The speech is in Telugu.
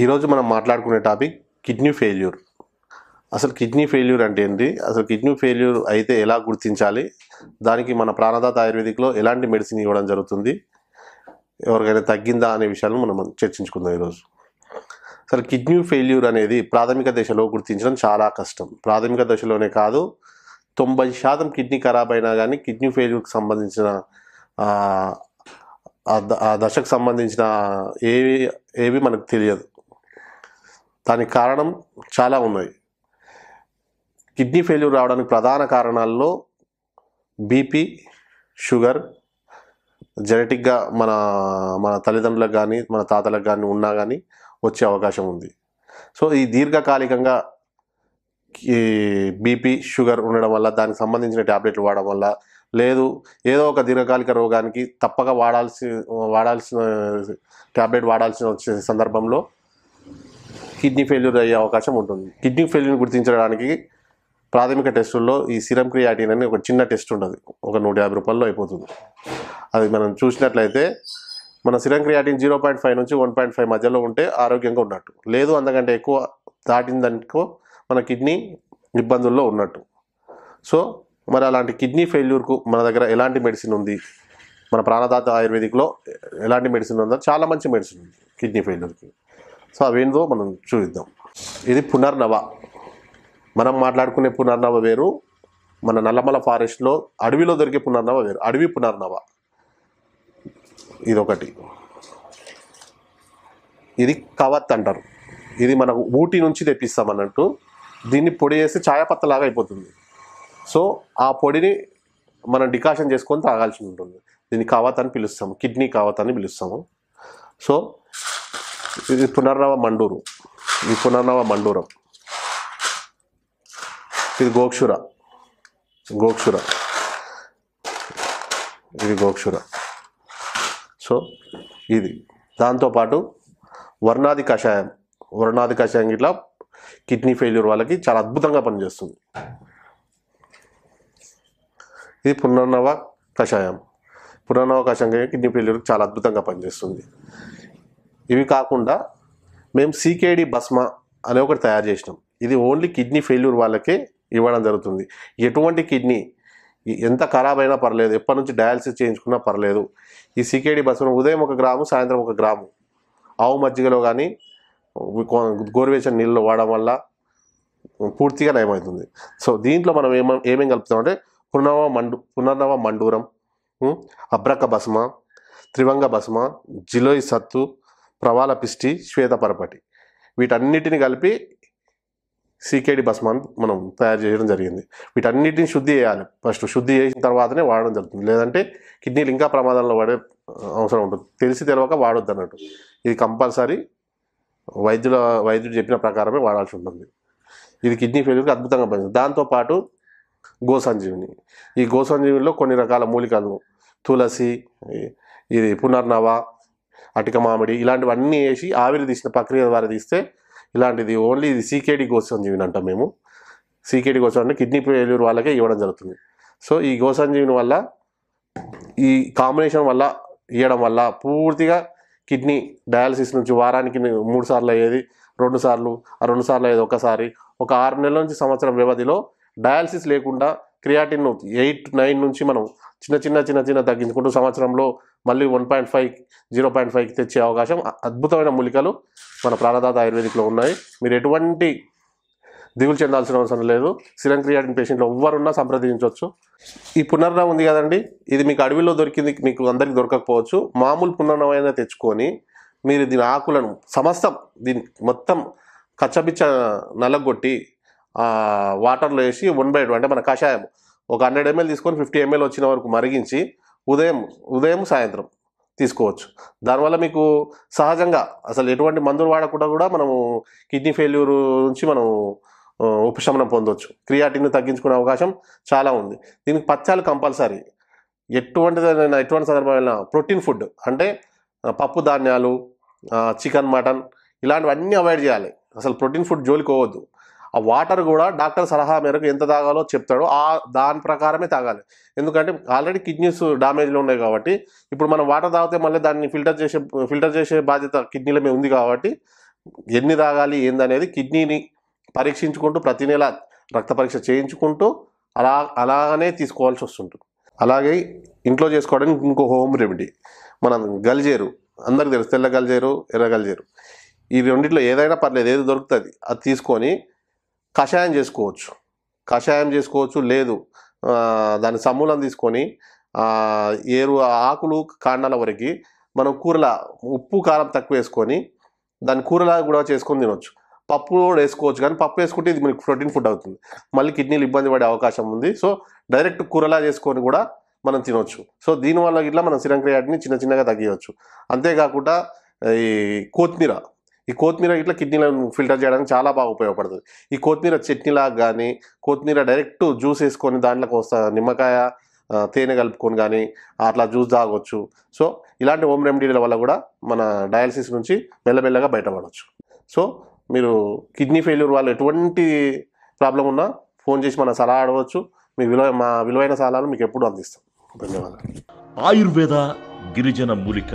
ఈరోజు మనం మాట్లాడుకునే టాపిక్ కిడ్నీ ఫెయిల్యూర్ అసలు కిడ్నీ ఫెయిల్యూర్ అంటే ఏంటి అసలు కిడ్నీ ఫెయిల్యూర్ అయితే ఎలా గుర్తించాలి దానికి మన ప్రాణదాత ఆయుర్వేదిక్లో ఎలాంటి మెడిసిన్ ఇవ్వడం జరుగుతుంది ఎవరికైనా తగ్గిందా అనే విషయాలను మనం చర్చించుకుందాం ఈరోజు అసలు కిడ్నీ ఫెయిల్యూర్ అనేది ప్రాథమిక దశలో గుర్తించడం చాలా కష్టం ప్రాథమిక దశలోనే కాదు తొంభై శాతం కిడ్నీ ఖరాబ్ అయినా కానీ కిడ్నీ ఫెయిల్యూర్కి సంబంధించిన ఆ దశకు సంబంధించిన ఏవి ఏవి మనకు తెలియదు దానికి కారణం చాలా ఉన్నాయి కిడ్నీ ఫెయిల్యూర్ రావడానికి ప్రధాన కారణాల్లో బీపీ షుగర్ జెనెటిక్గా మన మన తల్లిదండ్రులకు కానీ మన తాతలకు కానీ ఉన్నా కానీ వచ్చే అవకాశం ఉంది సో ఈ దీర్ఘకాలికంగా బీపీ షుగర్ ఉండడం వల్ల దానికి సంబంధించిన ట్యాబ్లెట్లు వాడడం వల్ల లేదు ఏదో ఒక దీర్ఘకాలిక రోగానికి తప్పక వాడాల్సి వాడాల్సిన ట్యాబ్లెట్ వాడాల్సిన వచ్చే సందర్భంలో కిడ్నీ ఫెయిల్యూర్ అయ్యే అవకాశం ఉంటుంది కిడ్నీ ఫెయిల్యూర్ గుర్తించడానికి ప్రాథమిక టెస్టుల్లో ఈ సిరం క్రియాటిన్ అని ఒక చిన్న టెస్ట్ ఉంటుంది ఒక నూట యాభై రూపాయల్లో అయిపోతుంది అది మనం చూసినట్లయితే మన serum creatinine zero point five నుంచి వన్ పాయింట్ ఫైవ్ మధ్యలో ఉంటే ఆరోగ్యంగా ఉన్నట్టు లేదు అంతకంటే ఎక్కువ దాటిందనుకో మన కిడ్నీ ఇబ్బందుల్లో ఉన్నట్టు సో మరి అలాంటి కిడ్నీ ఫెయిల్యూర్కు మన దగ్గర ఎలాంటి మెడిసిన్ ఉంది మన ప్రాణదాత ఆయుర్వేదిక్లో ఎలాంటి మెడిసిన్ ఉందో చాలా మంచి మెడిసిన్ ఉంది కిడ్నీ ఫెయిల్యూర్కి సో అవేందో మనం చూద్దాం ఇది పునర్నవ మనం మాట్లాడుకునే పునర్నవ వేరు మన నల్లమల ఫారెస్ట్లో అడవిలో దొరికే పునర్నవ వేరు అడవి పునర్నవ ఇదొకటి ఇది కవత్ అంటారు ఇది మన ఊటీ నుంచి తెప్పిస్తామన్నట్టు దీన్ని పొడి చేసి ఛాయపత్తలాగా అయిపోతుంది సో ఆ పొడిని మనం డికాషన్ చేసుకొని తాగాల్సి ఉంటుంది దీన్ని కవత్ అని పిలుస్తాము కిడ్నీ కావత్ అని పిలుస్తాము సో ఇది పునర్నవ మండూరు ఇది పునర్నవ మండూరం ఇది గోక్షుర గోక్షుర ఇది గోక్షుర సో ఇది దాంతోపాటు వర్ణాది కషాయం వర్ణాది కషాయం ఇట్లా కిడ్నీ ఫెయిల్యూర్ వాళ్ళకి చాలా అద్భుతంగా పనిచేస్తుంది ఇది పునర్నవ కషాయం పునర్నవ కషాయం కిడ్నీ ఫెయిల్యూర్కి చాలా అద్భుతంగా పనిచేస్తుంది ఇవి కాకుండా మేము సీకేడి భస్మ అనే ఒకటి తయారు చేసినాం ఇది ఓన్లీ కిడ్నీ ఫెయిల్యూర్ వాళ్ళకే ఇవ్వడం జరుగుతుంది ఎటువంటి కిడ్నీ ఎంత ఖరాబ్ అయినా పర్లేదు ఎప్పటి నుంచి డయాలసిస్ చేయించుకున్నా పర్లేదు ఈ సీకేడి భస్మ ఉదయం ఒక గ్రాము సాయంత్రం ఒక గ్రాము ఆవు మజ్జిగలో కానీ గోరువేసిన నీళ్ళు వాడడం వల్ల పూర్తిగా నయమవుతుంది సో దీంట్లో మనం ఏమ ఏమేం కలుపుతామంటే పునర్నవ మండు పునర్నవ మండూరం అబ్రక భస్మ త్రివంగ భస్మ జిలోయి సత్తు ప్రవాల పిష్టి శ్వేతపరపటి వీటన్నిటిని కలిపి సీకేడి భస్మాన్ని మనం తయారు చేయడం జరిగింది వీటన్నిటిని శుద్ధి చేయాలి ఫస్ట్ శుద్ధి చేసిన తర్వాతనే వాడడం జరుగుతుంది లేదంటే కిడ్నీలు ఇంకా ప్రమాదంలో పడే అవసరం ఉంటుంది తెలిసి తెలియక వాడొద్దు అన్నట్టు ఇది కంపల్సరీ వైద్యుల వైద్యుడు చెప్పిన ప్రకారమే వాడాల్సి ఉంటుంది ఇది కిడ్నీ ఫెయిల్కి అద్భుతంగా పనిచేస్తుంది దాంతోపాటు గోసంజీవిని ఈ గోసంజీవినిలో కొన్ని రకాల మూలికలను తులసి ఇది పునర్నవ అటుక మామిడి ఇలాంటివన్నీ వేసి ఆవిరి తీసిన ప్రక్రియ ద్వారా తీస్తే ఇలాంటిది ఓన్లీ ఇది సీకేడీ గోసంజీవిని అంటాం మేము సీకేడీ కోసం అంటే కిడ్నీ ఫెయిల్యూర్ వాళ్ళకే ఇవ్వడం జరుగుతుంది సో ఈ గోసంజీవిని వల్ల ఈ కాంబినేషన్ వల్ల ఇవ్వడం వల్ల పూర్తిగా కిడ్నీ డయాలసిస్ నుంచి వారానికి మూడు సార్లు అయ్యేది రెండు సార్లు ఆ రెండు సార్లు అయ్యేది ఒకసారి ఒక ఆరు నెలల నుంచి సంవత్సరం వ్యవధిలో డయాలసిస్ లేకుండా క్రియాటిన్ ఎయిట్ నైన్ నుంచి మనం చిన్న చిన్న చిన్న చిన్న తగ్గించుకుంటూ సంవత్సరంలో మళ్ళీ one point five zero point ఫైవ్కి తెచ్చే అవకాశం అద్భుతమైన మూలికలు మన ప్రాణదాత ఆయుర్వేదిక్లో ఉన్నాయి మీరు ఎటువంటి దిగులు చెందాల్సిన అవసరం లేదు సిరం క్రియాటిన్ పేషెంట్లు ఎవ్వరున్నా సంప్రదించవచ్చు ఈ పునర్నవం ఉంది కదండి ఇది మీకు అడవిలో దొరికింది మీకు అందరికీ దొరకకపోవచ్చు మామూలు అయినా తెచ్చుకొని మీరు దీని ఆకులను సమస్తం దీని మొత్తం కచ్చబిచ్చ నలగొట్టి వాటర్లో వేసి వన్ బై అంటే మన కషాయం ఒక హండ్రెడ్ ఎంఎల్ తీసుకొని ఫిఫ్టీ ఎంఎల్ వచ్చిన వరకు మరిగించి ఉదయం ఉదయం సాయంత్రం తీసుకోవచ్చు దానివల్ల మీకు సహజంగా అసలు ఎటువంటి మందులు వాడకుండా కూడా మనము కిడ్నీ ఫెయిల్యూర్ నుంచి మనం ఉపశమనం పొందవచ్చు క్రియాటిన్ తగ్గించుకునే అవకాశం చాలా ఉంది దీనికి పచ్చాలు కంపల్సరీ ఎటువంటిదైనా ఎటువంటి సందర్భమైనా ప్రోటీన్ ఫుడ్ అంటే పప్పు ధాన్యాలు చికెన్ మటన్ ఇలాంటివన్నీ అవాయిడ్ చేయాలి అసలు ప్రోటీన్ ఫుడ్ జోలికి పోవద్దు ఆ వాటర్ కూడా డాక్టర్ సలహా మేరకు ఎంత తాగాలో చెప్తాడో ఆ దాని ప్రకారమే తాగాలి ఎందుకంటే ఆల్రెడీ కిడ్నీస్ డామేజ్లో ఉన్నాయి కాబట్టి ఇప్పుడు మనం వాటర్ తాగితే మళ్ళీ దాన్ని ఫిల్టర్ చేసే ఫిల్టర్ చేసే బాధ్యత కిడ్నీల మీద ఉంది కాబట్టి ఎన్ని తాగాలి ఏందనేది కిడ్నీని పరీక్షించుకుంటూ ప్రతి నెల రక్త పరీక్ష చేయించుకుంటూ అలా అలాగనే తీసుకోవాల్సి వస్తుంటుంది అలాగే ఇంట్లో చేసుకోవడానికి ఇంకో హోమ్ రెమెడీ మనం గల్జేరు అందరికి తెలుసు తెల్ల గల్జేరు ఎర్ర గల్జేరు ఈ రెండిట్లో ఏదైనా పర్లేదు ఏది దొరుకుతుంది అది తీసుకొని కషాయం చేసుకోవచ్చు కషాయం చేసుకోవచ్చు లేదు దాని సమూలం తీసుకొని ఏరు ఆకులు కాండాల వరకు మనం కూరల ఉప్పు కారం తక్కువ వేసుకొని దాన్ని కూరలా కూడా చేసుకొని తినవచ్చు పప్పు కూడా వేసుకోవచ్చు కానీ పప్పు వేసుకుంటే ఇది మనకి ప్రోటీన్ ఫుడ్ అవుతుంది మళ్ళీ కిడ్నీలు ఇబ్బంది పడే అవకాశం ఉంది సో డైరెక్ట్ కూరలా చేసుకొని కూడా మనం తినవచ్చు సో దీనివల్ల ఇట్లా మనం సిరంక్రియాటిని చిన్న చిన్నగా తగ్గించవచ్చు అంతేకాకుండా ఈ కొత్తిమీర ఈ కొత్తిమీర ఇట్లా కిడ్నీలను ఫిల్టర్ చేయడానికి చాలా బాగా ఉపయోగపడుతుంది ఈ కొత్తిమీర చట్నీలాగా కానీ కొత్తిమీర డైరెక్ట్ జ్యూస్ వేసుకొని దాంట్లోకి వస్తా నిమ్మకాయ తేనె కలుపుకొని కానీ అట్లా జ్యూస్ తాగొచ్చు సో ఇలాంటి హోమ్ రెమెడీల వల్ల కూడా మన డయాలసిస్ నుంచి మెల్లమెల్లగా బయటపడవచ్చు సో మీరు కిడ్నీ ఫెయిల్యూర్ వాళ్ళు ఎటువంటి ప్రాబ్లం ఉన్నా ఫోన్ చేసి మన సలహా ఆడవచ్చు మీ విలువ మా విలువైన సలహాలు మీకు ఎప్పుడు అందిస్తాం ధన్యవాదాలు ఆయుర్వేద గిరిజన మూలిక